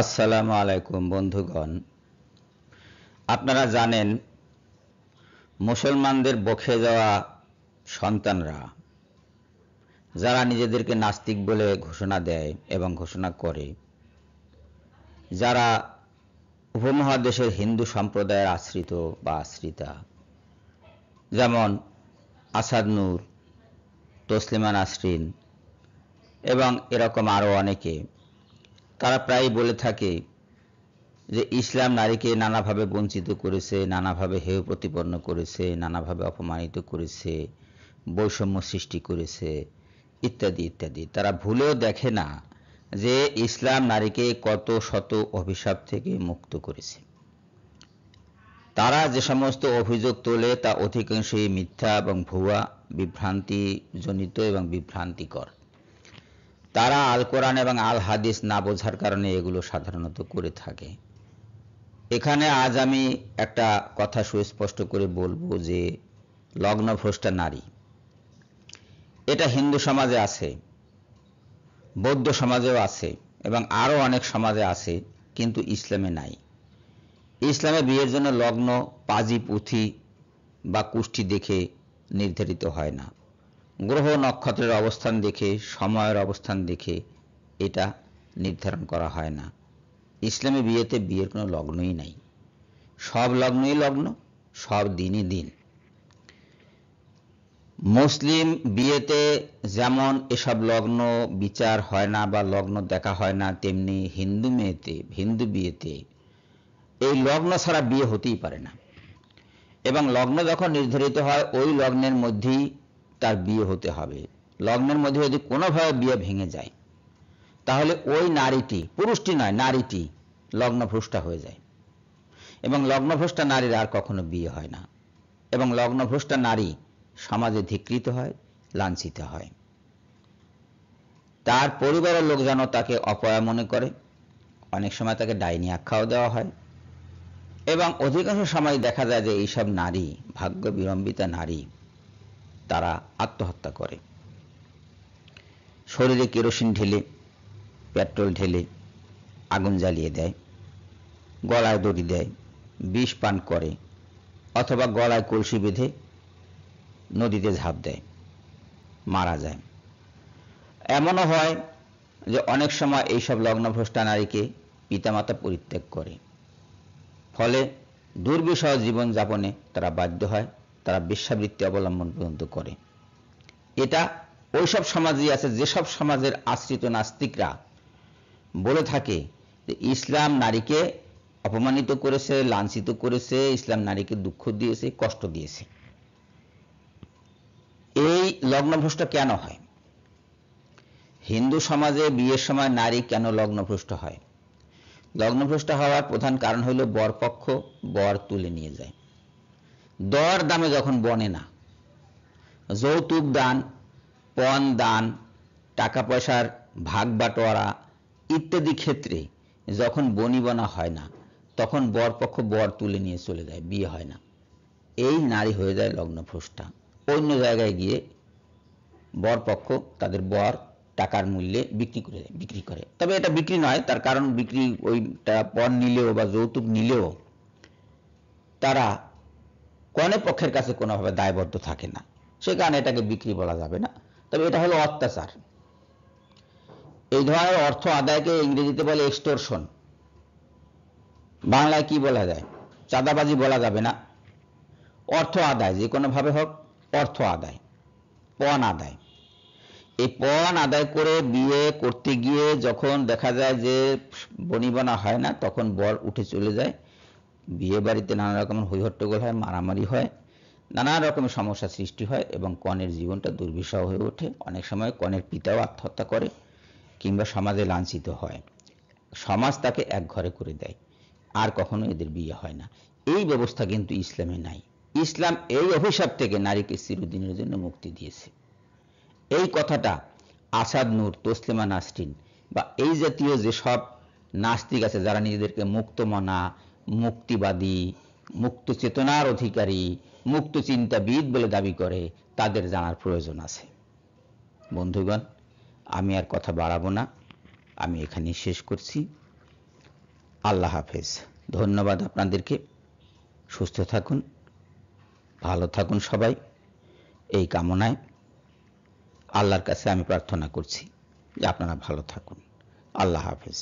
আসসালামু আলাইকুম বন্ধুগণ আপনারা জানেন মুসলমানদের বখে যাওয়া সন্তানরা যারা নিজেদেরকে নাস্তিক বলে ঘোষণা দেয় এবং ঘোষণা করে যারা উপমহাদেশের হিন্দু সম্প্রদায়ের আশ্রিত বা আশ্রিতা যেমন আসাদ নূর তসলিমা নাসরিন এবং এরকম আরও অনেকে তারা প্রায় বলে থাকে যে ইসলাম নারীকে নানাভাবে বঞ্চিত করেছে নানাভাবে হেয় প্রতিপন্ন করেছে নানাভাবে অপমানিত করেছে বৈষম্য সৃষ্টি করেছে ইত্যাদি ইত্যাদি তারা ভুলেও দেখে না যে ইসলাম নারীকে কত শত অভিশাপ থেকে মুক্ত করেছে তারা যে সমস্ত অভিযোগ তোলে তা অধিকাংশই মিথ্যা এবং ভুয়া বিভ্রান্তি জনিত এবং বিভ্রান্তিকর তারা আল কোরআন এবং আল হাদিস না বোঝার কারণে এগুলো সাধারণত করে থাকে এখানে আজ আমি একটা কথা সুস্পষ্ট করে বলবো যে লগ্নভ্রষ্টা নারী এটা হিন্দু সমাজে আছে বৌদ্ধ সমাজেও আছে এবং আরও অনেক সমাজে আছে কিন্তু ইসলামে নাই ইসলামে বিয়ের জন্য লগ্ন পাজি পুঁথি বা কুষ্টি দেখে নির্ধারিত হয় না গ্রহ নক্ষত্রের অবস্থান দেখে সময়ের অবস্থান দেখে এটা নির্ধারণ করা হয় না ইসলামে বিয়েতে বিয়ের কোনো লগ্নই নাই সব লগ্নই লগ্ন সব দিনই দিন মুসলিম বিয়েতে যেমন এসব লগ্ন বিচার হয় না বা লগ্ন দেখা হয় না তেমনি হিন্দু মেয়েতে হিন্দু বিয়েতে এই লগ্ন ছাড়া বিয়ে হতেই পারে না এবং লগ্ন যখন নির্ধারিত হয় ওই লগ্নের মধ্যেই তার বিয়ে হতে হবে লগ্নের মধ্যে যদি কোনোভাবে বিয়ে ভেঙে যায় তাহলে ওই নারীটি পুরুষটি নয় নারীটি লগ্নভ্রষ্টা হয়ে যায় এবং লগ্নভ্রষ্টা নারীর আর কখনো বিয়ে হয় না এবং লগ্নভ্রষ্টা নারী সমাজে ধিকৃত হয় লাঞ্ছিত হয় তার পরিবারের লোক যেন তাকে অপয়া মনে করে অনেক সময় তাকে ডাইনি আখ্যাও দেওয়া হয় এবং অধিকাংশ সময় দেখা যায় যে এইসব নারী ভাগ্য বিলম্বিতা নারী তারা আত্মহত্যা করে শরীরে কেরোসিন ঢেলে পেট্রোল ঢেলে আগুন জ্বালিয়ে দেয় গলায় দড়ি দেয় বিষ পান করে অথবা গলায় কলসি বেঁধে নদীতে ঝাঁপ দেয় মারা যায় এমনও হয় যে অনেক সময় এইসব লগ্নভ্রষ্টা নারীকে পিতামাতা পরিত্যাগ করে ফলে দুর্বিষহ জীবনযাপনে তারা বাধ্য হয় তারা বেশ্যাবৃত্তি অবলম্বন পর্যন্ত করে এটা ওইসব সমাজই আছে যেসব সমাজের আশ্রিত নাস্তিকরা বলে থাকে যে ইসলাম নারীকে অপমানিত করেছে লাঞ্ছিত করেছে ইসলাম নারীকে দুঃখ দিয়েছে কষ্ট দিয়েছে এই লগ্নভ্রষ্ট কেন হয় হিন্দু সমাজে বিয়ের সময় নারী কেন লগ্নভ্রষ্ট হয় লগ্নভ্রষ্ট হওয়ার প্রধান কারণ হল বর পক্ষ বর তুলে নিয়ে যায় দর দামে যখন বনে না যৌতুক দান পণ দান টাকা পয়সার ভাগ বাটোয়ারা ইত্যাদি ক্ষেত্রে যখন বনি বনা হয় না তখন বরপক্ষ বর তুলে নিয়ে চলে যায় বিয়ে হয় না এই নারী হয়ে যায় লগ্নভ্রষ্টা অন্য জায়গায় গিয়ে বরপক্ষ তাদের বর টাকার মূল্যে বিক্রি করে বিক্রি করে তবে এটা বিক্রি নয় তার কারণ বিক্রি ওইটা পণ নিলেও বা যৌতুক নিলেও তারা কনে পক্ষের কাছে কোনোভাবে দায়বদ্ধ থাকে না সে কারণে এটাকে বিক্রি বলা যাবে না তবে এটা হলো অত্যাচার এই ধরনের অর্থ আদায়কে ইংরেজিতে বলে এক্সটোরশন বাংলায় কি বলা যায় চাঁদাবাজি বলা যাবে না অর্থ আদায় যে কোনোভাবে হোক অর্থ আদায় পণ আদায় এই পণ আদায় করে বিয়ে করতে গিয়ে যখন দেখা যায় যে বনিবনা হয় না তখন বর উঠে চলে যায় বিয়ে বাড়িতে নানা রকমের হৈহট্টগোল হয় মারামারি হয় নানা রকমের সমস্যার সৃষ্টি হয় এবং কনের জীবনটা দুর্বিষহ হয়ে ওঠে অনেক সময় কনের পিতাও আত্মহত্যা করে কিংবা সমাজে লাঞ্ছিত হয় সমাজ তাকে এক ঘরে করে দেয় আর কখনো এদের বিয়ে হয় না এই ব্যবস্থা কিন্তু ইসলামে নাই ইসলাম এই অভিশাপ থেকে নারীকে চিরদিনের জন্য মুক্তি দিয়েছে এই কথাটা আসাদ নূর তসলিমা নাসরিন বা এই জাতীয় যেসব নাস্তিক আছে যারা নিজেদেরকে মুক্তমনা মুক্তিবাদী মুক্ত চেতনার অধিকারী মুক্ত চিন্তাবিদ বলে দাবি করে তাদের জানার প্রয়োজন আছে বন্ধুগণ আমি আর কথা বাড়াবো না আমি এখানে শেষ করছি আল্লাহ হাফেজ ধন্যবাদ আপনাদেরকে সুস্থ থাকুন ভালো থাকুন সবাই এই কামনায় আল্লাহর কাছে আমি প্রার্থনা করছি যে আপনারা ভালো থাকুন আল্লাহ হাফেজ